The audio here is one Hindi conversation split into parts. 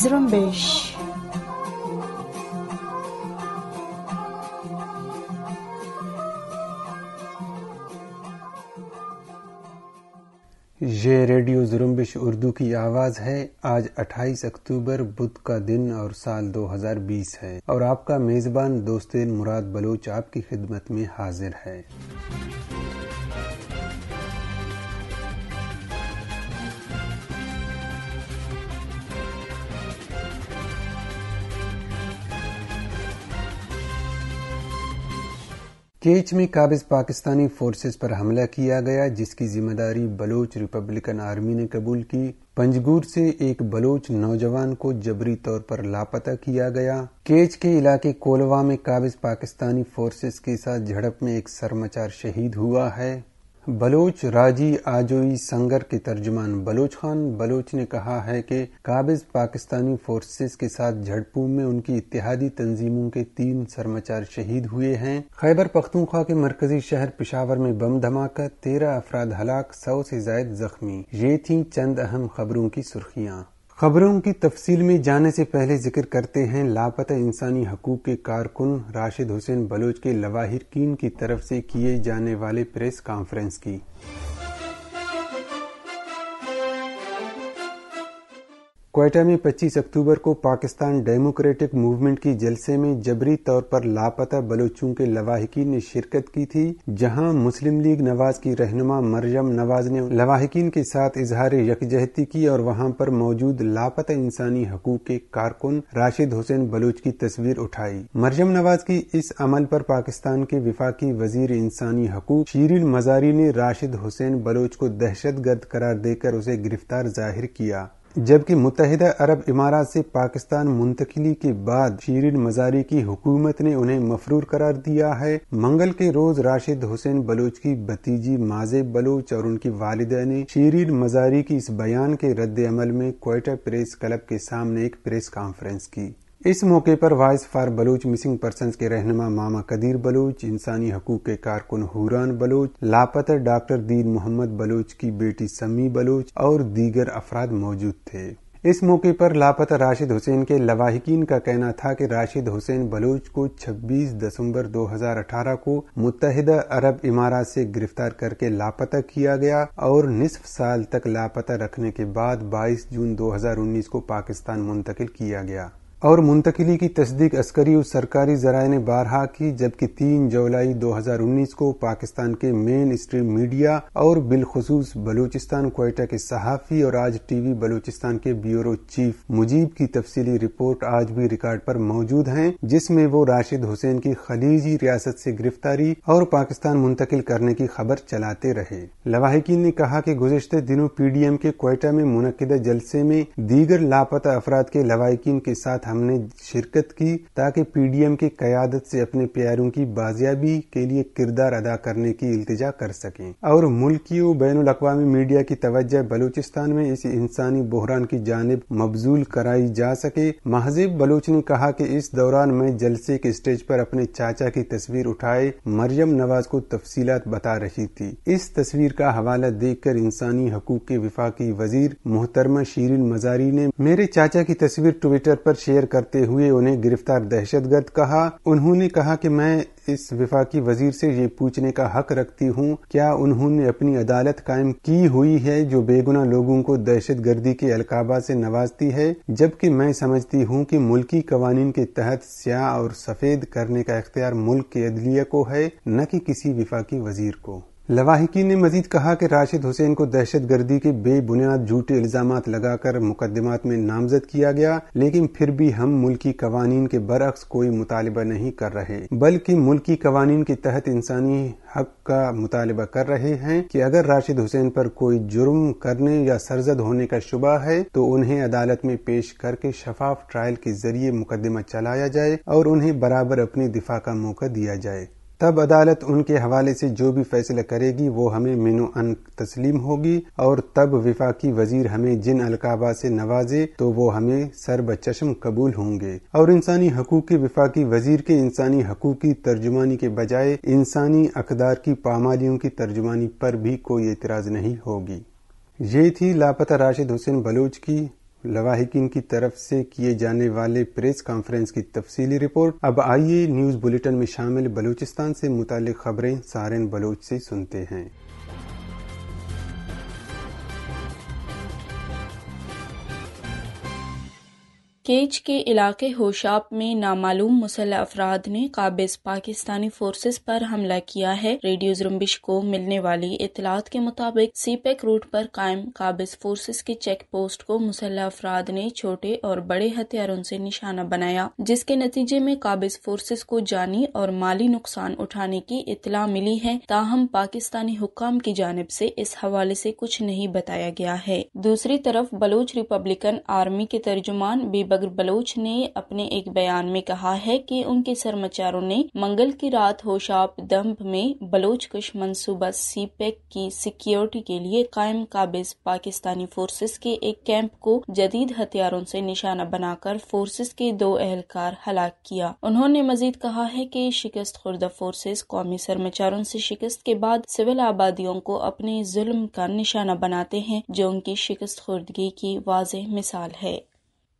Zrumbish. ये रेडियो जुरुम्बिश उर्दू की आवाज़ है आज 28 अक्टूबर बुध का दिन और साल 2020 है और आपका मेज़बान दोस्त मुराद बलोच आपकी खिदमत में हाजिर है केच में काबिज पाकिस्तानी फोर्सेस पर हमला किया गया जिसकी जिम्मेदारी बलोच रिपब्लिकन आर्मी ने कबूल की पंजगूर से एक बलोच नौजवान को जबरी तौर पर लापता किया गया केच के इलाके कोलवा में काबिज पाकिस्तानी फोर्सेस के साथ झड़प में एक सरमाचार शहीद हुआ है बलोच राजी आजोई संगर के तर्जमान बलोच खान बलोच ने कहा है कि काबिज पाकिस्तानी फोर्सेस के साथ झड़पों में उनकी इतिहादी तंजीमों के तीन सरमाचार शहीद हुए हैं खैबर पख्तूनख्वा के मरकजी शहर पिशावर में बम धमाका तेरह अफराद हलाक सौ से जायद जख्मी ये थी चंद अहम खबरों की सुर्खियाँ खबरों की तफसील में जाने से पहले जिक्र करते हैं लापता इंसानी हकूक के कारकुन राशिद हुसैन बलोच के लवाहिरकीन की तरफ से किए जाने वाले प्रेस कॉन्फ्रेंस की कोयटा में 25 अक्टूबर को पाकिस्तान डेमोक्रेटिक मूवमेंट की जलसे में जबरी तौर पर लापता बलोचों के लवाहिकीन ने शिरकत की थी जहां मुस्लिम लीग नवाज की रहनुमा मरियम नवाज ने लवाहिकीन के साथ इजहार यकजहती की और वहां पर मौजूद लापता इंसानी हकूक के कारकुन राशिद हुसैन बलोच की तस्वीर उठाई मरियम नवाज की इस अमल पर पाकिस्तान के विफाकी वजीर इंसानी हकूक शीरिल मजारी ने राशिद हुसैन बलोच को दहशत गर्द करार देकर उसे गिरफ्तार जाहिर किया जबकि मुतहदा अरब इमारात से पाकिस्तान मुंतकली के बाद शीरिन मजारी की हुकूमत ने उन्हें मफरूर करार दिया है मंगल के रोज राशिद हुसैन बलोच की भतीजी माजे बलोच और उनकी वालिदा ने शीरिन मजारी की इस बयान के रद्द अमल में कोयटा प्रेस क्लब के सामने एक प्रेस कॉन्फ्रेंस की इस मौके पर voice for Baloch missing person के रहनमा मामा कदीर बलूच इंसानी हकूक के कारकुन हुरान बलूच लापता डॉक्टर दीन मोहम्मद बलूच की बेटी सम्मी बलूच और दीगर अफराद मौजूद थे इस मौके पर लापता राशिद हुसैन के लवाहिकीन का कहना था कि राशिद हुसैन बलूच को 26 दिसंबर 2018 को मुतहदा अरब इमारात से गिरफ्तार करके लापता किया गया और निसफ साल तक लापता रखने के बाद 22 जून 2019 को पाकिस्तान मुंतकिल किया गया और मुंतकली की तस्दीक अस्करी और सरकारी जराये ने बारहा की जबकि तीन जुलाई 2019 को पाकिस्तान के मेन स्ट्रीम मीडिया और बिलखसूस बलूचिस्तान कोयटा के सहाफ़ी और आज टीवी बलूचिस्तान के ब्यूरो चीफ मुजीब की तफसीली रिपोर्ट आज भी रिकॉर्ड पर मौजूद है जिसमें वो राशिद हुसैन की खलीजी रियासत से गिरफ्तारी और पाकिस्तान मुंतकिल करने की खबर चलाते रहे लवाहकिन ने कहा कि गुजशत दिनों पीडीएम के कोयटा में मुनदा जलसे में दीगर लापता अफराद के लवाहकिन के साथ हमने शिरकत की ताकि पीडीएम की क्यादत से अपने प्यारों की बाजियाबी के लिए किरदार अदा करने की इल्तजा कर सकें और मुल्की बैन अवी मीडिया की तवज्जह बलूचिस्तान में इस इंसानी बहरान की जानब मबजूल कराई जा सके महजिब बलूच ने कहा कि इस दौरान मैं जलसे के स्टेज पर अपने चाचा की तस्वीर उठाए मरियम नवाज को तफसीत बता रही थी इस तस्वीर का हवाला देखकर इंसानी हकूक के विफाकी वजीर मोहतरमा शीरिन मजारी ने मेरे चाचा की तस्वीर ट्विटर पर शेयर जिक्र करते हुए उन्हें गिरफ्तार दहशतगर्द कहा उन्होंने कहा कि मैं इस विफाकी वजीर से ये पूछने का हक रखती हूँ क्या उन्होंने अपनी अदालत कायम की हुई है जो बेगुना लोगों को दहशत गर्दी के अलकाबा से नवाजती है जबकि मैं समझती हूँ कि मुल्की कवानीन के तहत स्याह और सफेद करने का इख्तियार मुल्क की अदलिया को है न कि किसी विफाकी वजीर को लवाहिकी ने मजीद कहा कि राशिद हुसैन को दहशत गर्दी के बेबुनियाद झूठे इल्जाम लगाकर मुकदमात में नामजद किया गया लेकिन फिर भी हम मुल्की कवानीन के बरक्स कोई मुतालबा नहीं कर रहे बल्कि मुल्की कवानीन के तहत इंसानी हक का मुतालबा कर रहे हैं कि अगर राशिद हुसैन पर कोई जुर्म करने या सरजद होने का शुबा है तो उन्हें अदालत में पेश करके शफाफ ट्रायल के जरिए मुकदमा चलाया जाए और उन्हें बराबर अपने दिफा का मौका दिया जाए तब अदालत उनके हवाले से जो भी फैसला करेगी वो हमें मिनो अन तस्लीम होगी और तब विफाकी वजीर हमें जिन अलकाबा से नवाजे तो वो हमें सरब चशम कबूल होंगे और इंसानी हकूक के विफाकी वजीर के इंसानी हकूक की तर्जुमानी के बजाय इंसानी अकदार की पामालियों की तर्जुमानी पर भी कोई एतराज नहीं होगी ये थी लापता राशिद हुसैन बलोच की लवाहिकिन की तरफ से किए जाने वाले प्रेस कॉन्फ्रेंस की तफसीली रिपोर्ट अब आइए न्यूज बुलेटिन में शामिल बलूचिस्तान से मुतालिक खबरें सारे बलोच से सुनते हैं केच के इलाके होशाप में नामालूम मुसल्ह अफराद ने काबिज पाकिस्तानी फोर्सेस पर हमला किया है रेडियो जुम्बिश को मिलने वाली इतलात के मुताबिक सीपेक रूट पर कायम काबिज फोर्सेस के चेक पोस्ट को मुसल्ह अफराद ने छोटे और बड़े हथियारों से निशाना बनाया जिसके नतीजे में काबिज फोर्सेस को जानी और माली नुकसान उठाने की इतला मिली है ताहम पाकिस्तानी हुकाम की जानब ऐसी इस हवाले ऐसी कुछ नहीं बताया गया है दूसरी तरफ बलोच रिपब्लिकन आर्मी के तर्जुमान बीब बकर बलोच ने अपने एक बयान में कहा है कि उनके सरमाचारों ने मंगल की रात होशाप दम्भ में बलोच कुश मनसूबा सी पैक की सिक्योरिटी के लिए कायम काबिज पाकिस्तानी फोर्सेस के एक कैंप को जदीद हथियारों से निशाना बनाकर फोर्सेस के दो एहलकार हलाक किया उन्होंने मजीद कहा है कि शिकस्त खुर्दा फोर्सेस कौमी सरमाचारों से शिकस्त के बाद सिविल आबादियों को अपने जुल्म का निशाना बनाते हैं जो उनकी शिकस्त खुर्दगी की वाज मिसाल है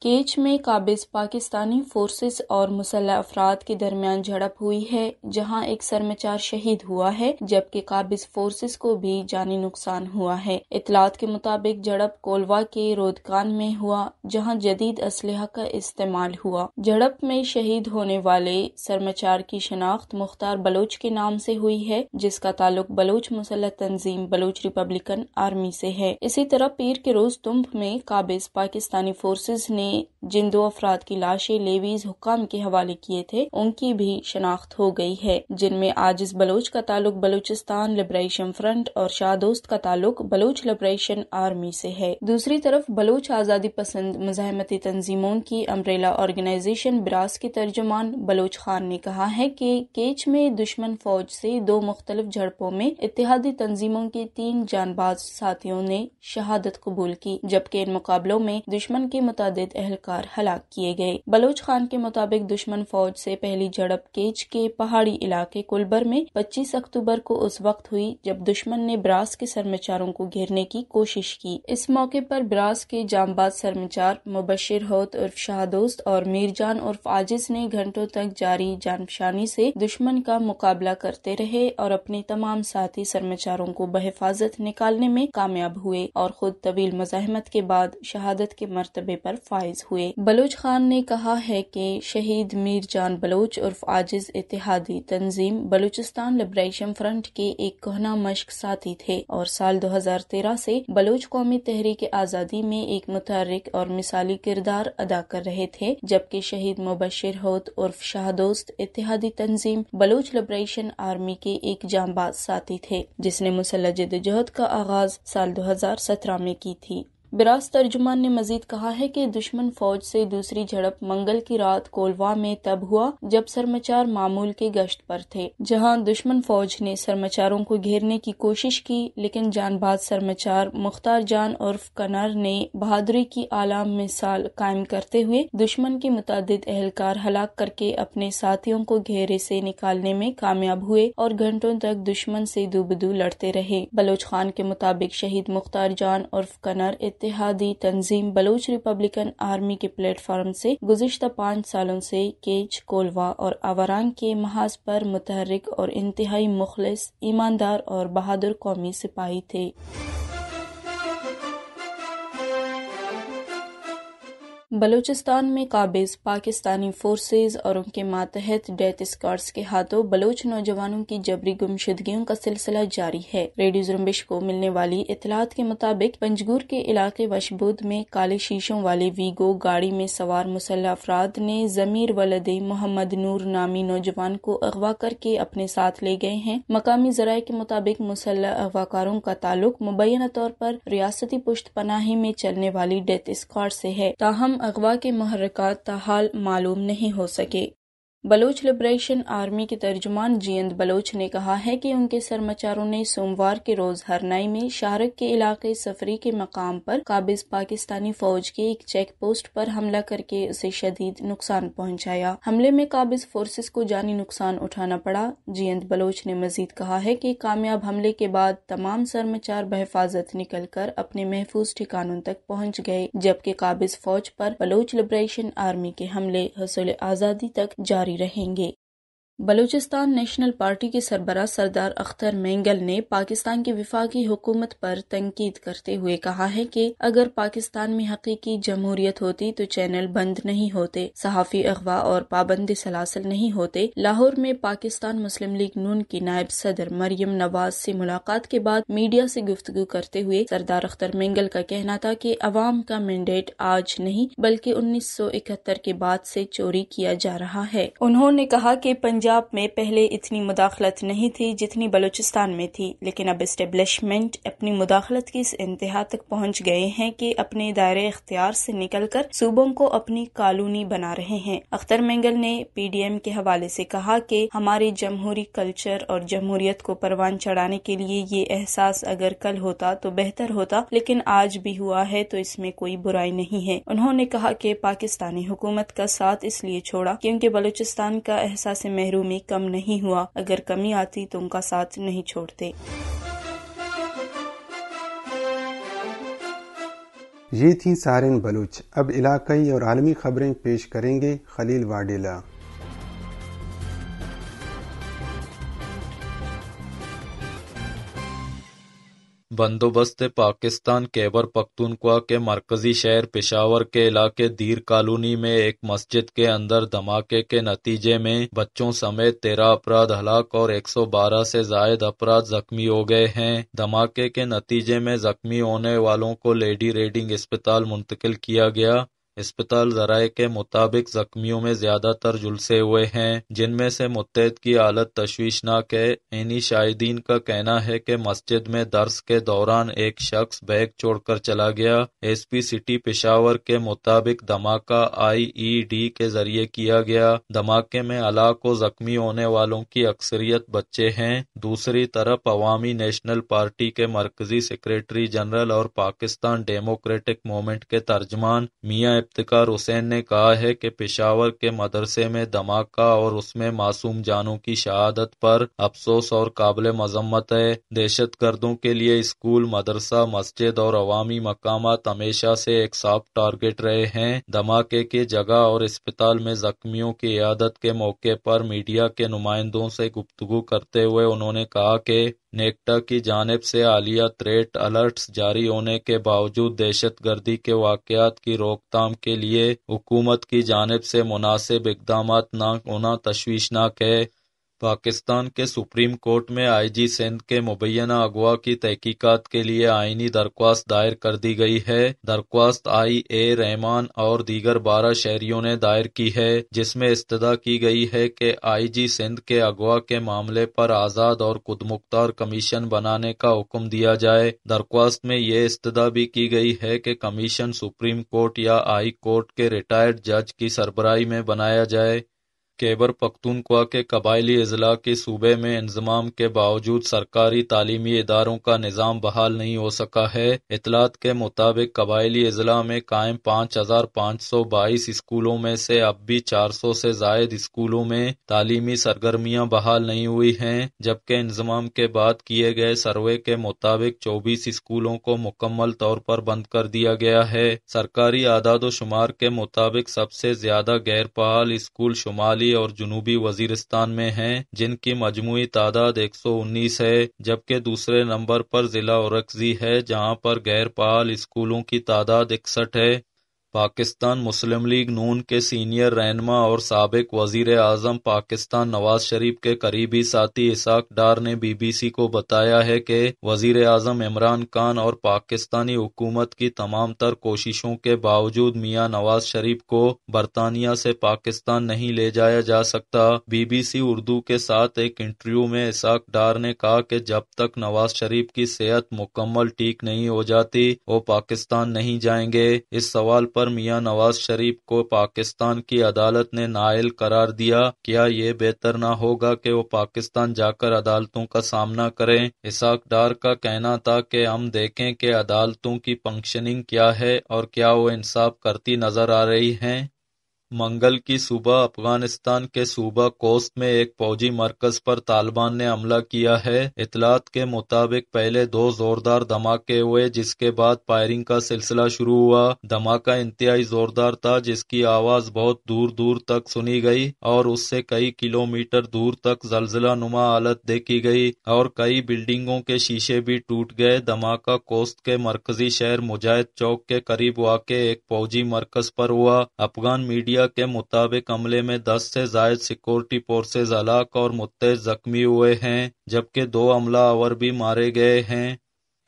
केच में काबिज पाकिस्तानी फोर्सेस और मुसल्ह अफराद के दरमियान झड़प हुई है जहां एक सरमचार शहीद हुआ है जबकि काबिज फोर्सेस को भी जानी नुकसान हुआ है इतलात के मुताबिक झड़प कोलवा के रोदकान में हुआ जहां जदीद इसल का इस्तेमाल हुआ झड़प में शहीद होने वाले सरमचार की शनाख्त मुख्तार बलोच के नाम से हुई है जिसका ताल्लुक बलोच मुसल तंजीम बलोच रिपब्लिकन आर्मी से है इसी तरह पीर के रोज तुम्ब में काबिज पाकिस्तानी फोर्सेज ने जिन दो अफराद की लाशें लेवीज हुक्म के हवाले किए थे उनकी भी शनाख्त हो गई है जिनमें आज इस बलोच का ताल्लुक बलूचिस्तान लिबरेशन फ्रंट और शाहदोस्त का ताल्लुक बलोच लिबरेशन आर्मी से है दूसरी तरफ बलोच आज़ादी पसंद मजामती तंजीमों की अम्ब्रेला ऑर्गेनाइजेशन ब्रास के तर्जुमान बलोच खान ने कहा है कि केच में दुश्मन फौज से दो मुख्तलिफ झड़पों में इतिहादी तंजीमों के तीन जानबाज साथियों ने शहादत कबूल की जबकि इन मुकाबलों में दुश्मन के मुताद एहलकार हलाक किए गए बलोच खान के मुताबिक दुश्मन फौज से पहली झड़प केच के पहाड़ी इलाके कुलबर में 25 अक्टूबर को उस वक्त हुई जब दुश्मन ने ब्रास के सरमचारों को घेरने की कोशिश की इस मौके पर ब्रास के जामबाज सरमचार मुबशिर होत उर्फ दोस्त और मीरजान उर्फ आजिज ने घंटों तक जारी जानशानी से दुश्मन का मुकाबला करते रहे और अपने तमाम साथी सरमचारों को बहफाजत निकालने में कामयाब हुए और खुद तवील मजाहमत के बाद शहादत के मरतबे पर फायर फायज हुए बलोच खान ने कहा है कि शहीद मीर जान बलोच उर्फ आजिज इतिहादी तंजीम बलूचिस्तान लिबरेशन फ्रंट के एक कोहना मश्क साथी थे और साल 2013 से बलोच कौमी तहरीक आज़ादी में एक मुतरक और मिसाली किरदार अदा कर रहे थे जबकि शहीद मुबशर होत उर्फ दोस्त इतिहादी तंजीम बलोच लिबरेशन आर्मी के एक जांबाज साथी थे जिसने मुसल्ला जहद का आगाज साल 2017 में की थी बिरास तर्जुमान ने मजीद कहा है कि दुश्मन फौज से दूसरी झड़प मंगल की रात कोलवा में तब हुआ जब सरमाचार मामूल के गश्त पर थे जहां दुश्मन फौज ने सरमाचारों को घेरने की कोशिश की लेकिन जानबाज सरमाचार मुख्तार जान उर्फ कनर ने बहादुरी की आलाम मिसाल कायम करते हुए दुश्मन के मुताद एहलकार हलाक करके अपने साथियों को घेरे से निकालने में कामयाब हुए और घंटों तक दुश्मन से दुबदू लड़ते रहे बलोच खान के मुताबिक शहीद मुख्तार जान उर्फ कनर इतिहादी तंजीम बलूच रिपब्लिकन आर्मी के प्लेटफार्म से गुजशत पाँच सालों से केज कोलवा और आवारान के महाज पर मुतहरिक और इंतहाई मुखलिस ईमानदार और बहादुर कौमी सिपाही थे बलूचिस्तान में काबिज पाकिस्तानी फोर्सेज और उनके मातहत डेथ स्कॉट्स के हाथों बलोच नौजवानों की जबरी गुमशुदगियों का सिलसिला जारी है रेडियो जुम्बिश को मिलने वाली इतलात के मुताबिक पंजगूर के इलाके वशबुद में काले शीशों वाली वीगो गाड़ी में सवार मुसल्ह अफराद ने जमीर वलद मोहम्मद नूर नामी नौजवान को अगवा करके अपने साथ ले गए हैं मकामी जराये के मुताबिक मुसल अगवाकारों का ताल्लुक मुबैना तौर पर रियासती पुश्त पनाही में चलने वाली डेथ स्कॉट से है ताहम अगवा के का ताहाल मालूम नहीं हो सके बलोच लिबरेशन आर्मी के तर्जुमान जियंद बलोच ने कहा है कि उनके सरमाचारों ने सोमवार के रोज हरनाई में शारक के इलाके सफरी के मकाम पर काबिज पाकिस्तानी फौज के एक चेक पोस्ट पर हमला करके उसे शदीद नुकसान पहुंचाया हमले में काबिज फोर्सेस को जानी नुकसान उठाना पड़ा जियंद बलोच ने मजीद कहा है की कामयाब हमले के बाद तमाम सरमाचार बहफाजत निकल कर अपने महफूज ठिकानों तक पहुँच गए जबकि काबिज फौज पर बलोच लिबरेशन आर्मी के हमले हसल आजादी तक जारी जारी रहेंगे बलूचिस्तान नेशनल पार्टी के सरबरा सरदार अख्तर मेंगल ने पाकिस्तान की विफाकी हुकूमत पर तनकीद करते हुए कहा है कि अगर पाकिस्तान में हकीकी जमहूरियत होती तो चैनल बंद नहीं होते सहाफ़ी अगवा और पाबंदी सलासल नहीं होते लाहौर में पाकिस्तान मुस्लिम लीग नून की नायब सदर मरियम नवाज से मुलाकात के बाद मीडिया से गुफ्तगु करते हुए सरदार अख्तर मेंगल का कहना था कि अवाम का मैंडेट आज नहीं बल्कि उन्नीस सौ इकहत्तर के बाद से चोरी किया जा रहा है उन्होंने कहा कि पंज पंजाब में पहले इतनी मुदाखलत नहीं थी जितनी बलूचिस्तान में थी लेकिन अब इस्टेब्लिशमेंट अपनी मुदाखलत की इस इंतहा तक पहुंच गए हैं कि अपने दायरे इख्तियार से निकलकर सूबों को अपनी कॉलोनी बना रहे हैं अख्तर मंगल ने पीडीएम के हवाले से कहा कि हमारे जमहूरी कल्चर और जमहूरियत को परवान चढ़ाने के लिए ये एहसास अगर कल होता तो बेहतर होता लेकिन आज भी हुआ है तो इसमें कोई बुराई नहीं है उन्होंने कहा कि पाकिस्तानी हुकूमत का साथ इसलिए छोड़ा क्योंकि बलूचिस्तान का एहसास शहरों में कम नहीं हुआ अगर कमी आती तो उनका साथ नहीं छोड़ते ये थी सारिन बलूच अब इलाकई और आलमी खबरें पेश करेंगे खलील वाडेला बंदोबस्त पाकिस्तान केबर पख्तुनख्वा के मरकजी शहर पिशावर के इलाके दीर कॉलोनी में एक मस्जिद के अंदर धमाके के नतीजे में बच्चों समेत तेरह अपराध हलाक और एक सौ बारह से जायद अपराध जख्मी हो गए हैं धमाके के नतीजे में जख्मी होने वालों को लेडी रेडिंग अस्पताल मुंतकिल किया गया अस्पताल जराये के मुताबिक जख्मियों में ज्यादातर झुलसे हुए हैं जिनमें से मुतहद की हालत तश्वीशनाक है इन्हीं शाहिदीन का कहना है कि मस्जिद में दर्स के दौरान एक शख्स बैग छोड़कर चला गया एस पी सिटी पेशावर के मुताबिक धमाका आई ई डी के जरिए किया गया धमाके में अला को जख्मी होने वालों की अक्सरियत बच्चे हैं दूसरी तरफ अवामी नेशनल पार्टी के मरकजी सेक्रेटरी जनरल और पाकिस्तान डेमोक्रेटिक मूवमेंट के तर्जमान मियाँ इफ्तिकार हुसैन ने कहा है कि पेशावर के मदरसे में धमाका और उसमें मासूम जानों की शहादत पर अफसोस और काबिल मजम्मत है दहशत गर्दों के लिए स्कूल मदरसा मस्जिद और अवामी मकाम हमेशा से एक साफ टारगेट रहे हैं धमाके की जगह और अस्पताल में जख्मियों की इयादत के मौके पर मीडिया के नुमाइंदों से गुप्तगु करते हुए उन्होंने कहा कि नेक्टा की जानब से हालिया थ्रेट अलर्ट्स जारी होने के बावजूद दहशत गर्दी के वाकत की रोकथाम के लिए हुकूमत की जानब से मुनासिब इकदाम न होना तशवीशनाक है पाकिस्तान के सुप्रीम कोर्ट में आईजी सिंध के मुबैना अगवा की तहकीकत के लिए आइनी दरख्वास्त दायर कर दी गई है दरख्वास्त आई ए रहमान और दीगर बारह शहरियों ने दायर की है जिसमें इस्तदा की गई है कि आईजी सिंध के अगवा के मामले पर आज़ाद और खुदमुख्तार कमीशन बनाने का हुक्म दिया जाए दरख्वास्त में यह इस्तदा भी की गई है कि कमीशन सुप्रीम कोर्ट या हाई कोर्ट के रिटायर्ड जज की सरबराही में बनाया जाए खैबर पख्तूनख्वा के कबायली अजला के सूबे में इंजमाम के बावजूद सरकारी तालीमी इदारों का निज़ाम बहाल नहीं हो सका है इतलात के मुताबिक कबायली अजला में कायम पाँच हज़ार पाँच सौ बाईस स्कूलों में से अब भी चार सौ से जायद स्कूलों में तालीमी सरगर्मियाँ बहाल नहीं हुई हैं जबकि इंजमाम के बाद किए गए सर्वे के मुताबिक चौबीस स्कूलों को मुकम्मल तौर पर बंद कर दिया गया है सरकारी आदाद शुमार के मुताबिक सबसे ज्यादा गैर पहाल स्कूल शुमाली और जुनूबी वजीरिस्तान में हैं जिनकी मजमू तादाद 119 है जबकि दूसरे नंबर पर जिला औरकजी है जहां पर गैर पाल स्कूलों की तादाद इकसठ है पाकिस्तान मुस्लिम लीग नून के सीनियर रहनमा और सबक वजीर-ए-आज़म पाकिस्तान नवाज शरीफ के करीबी साथी इसहाक डार ने बी बी सी को बताया है कि वजीर-ए-आज़म इमरान खान और पाकिस्तानी हुकूमत की तमाम तर कोशिशों के बावजूद मियाँ नवाज शरीफ को बरतानिया से पाकिस्तान नहीं ले जाया जा सकता बी बी सी उर्दू के साथ एक इंटरव्यू में इसाक डार ने कहा की जब तक नवाज शरीफ की सेहत मुकम्मल ठीक नहीं हो जाती वो पाकिस्तान नहीं जाएंगे इस सवाल आरोप पर मियां नवाज शरीफ को पाकिस्तान की अदालत ने नायल करार दिया क्या ये बेहतर न होगा की वो पाकिस्तान जाकर अदालतों का सामना करे इसाक डार का कहना था की हम देखें की अदालतों की फंक्शनिंग क्या है और क्या वो इंसाफ करती नजर आ रही है मंगल की सुबह अफगानिस्तान के सूबा कोस्त में एक फौजी मरकज पर तालिबान ने हमला किया है इतलात के मुताबिक पहले दो जोरदार धमाके हुए जिसके बाद फायरिंग का सिलसिला शुरू हुआ धमाका इंतहाई जोरदार था जिसकी आवाज बहुत दूर दूर तक सुनी गई और उससे कई किलोमीटर दूर तक जलजिला नुमा हालत देखी गई और कई बिल्डिंगों के शीशे भी टूट गए धमाका कोस्त के मरकजी शहर मुजाहिद चौक के करीब वाक़ एक फौजी मरकज पर हुआ अफगान मीडिया मीडिया के मुताबिक हमले में दस से जायद सिक्योरिटी फोर्सेज हलाक और मुत्तेज जख्मी हुए हैं जबकि दो हमलावर भी मारे गए हैं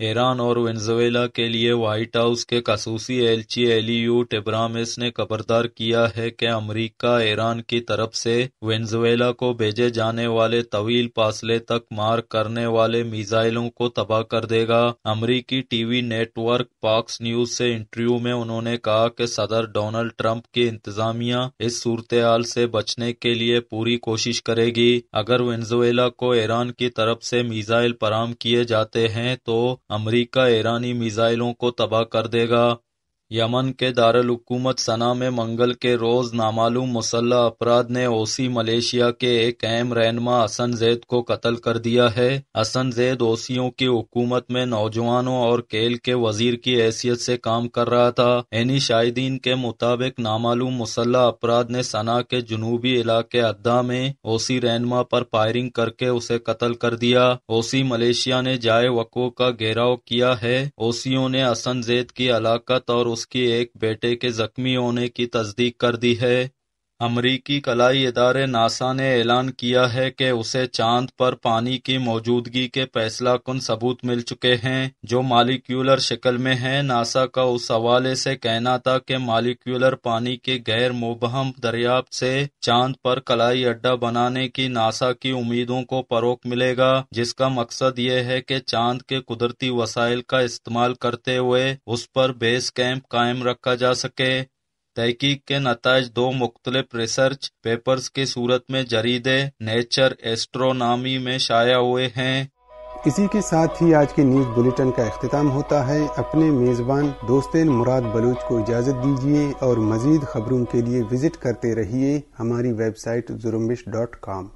ईरान और वेनजुएला के लिए व्हाइट हाउस के खसूसी एलची एलियू टेब्रामिस ने खबरदार किया है कि अमेरिका ईरान की तरफ से वेनजुएला को भेजे जाने वाले तवील फासले तक मार करने वाले मिसाइलों को तबाह कर देगा अमेरिकी टीवी नेटवर्क पॉक्स न्यूज से इंटरव्यू में उन्होंने कहा कि सदर डोनाल्ड ट्रंप की इंतजामिया इस सूरत हाल से बचने के लिए पूरी कोशिश करेगी अगर वेनजुएला को ईरान की तरफ से मिजाइल फराम किए जाते हैं तो अमरीका ईरानी मिजाइलों को तबाह कर देगा यमन के हुकूमत सना में मंगल के रोज नामालूम मुसल्ह अपराध ने ओसी मलेशिया के एक अहम रहनमा असन जैद को कत्ल कर दिया है असन जैद ओसियों की हुकूमत में नौजवानों और केल के वजीर की हैसियत से काम कर रहा था एनी शाहिदीन के मुताबिक नामालूम मुसल्ह अपराध ने सना के जुनूबी इलाके अद्दा में ओसी रहनमा पर फायरिंग करके उसे कत्ल कर दिया ओसी मलेशिया ने जाए वको का घेराव किया है ओसियों ने असन जैद की हलाकत और उस उसके एक बेटे के जख्मी होने की तस्दीक कर दी है अमरीकी कलाई इदारे नासा ने ऐलान किया है कि उसे चांद पर पानी की मौजूदगी के फैसला कुन सबूत मिल चुके हैं जो मालिक्यूलर शिकल में है नासा का उस हवाले से कहना था कि मालिक्यूलर पानी के गैर मुबहम दरिया से चांद पर कलाई अड्डा बनाने की नासा की उम्मीदों को फरोग मिलेगा जिसका मकसद ये है की चांद के कुदरती वसाइल का इस्तेमाल करते हुए उस पर बेस कैंप कायम रखा जा सके तहकीक के नतज दो मुख्तलिफ रिसर्च पेपर्स के सूरत में जरीदे नेचर एस्ट्रोनॉमी में शाया हुए हैं इसी के साथ ही आज के न्यूज़ बुलेटिन का अख्ताम होता है अपने मेज़बान दोस्त मुराद बलूच को इजाज़त दीजिए और मज़ीद खबरों के लिए विज़िट करते रहिए हमारी वेबसाइट जुरम्बिश डॉट कॉम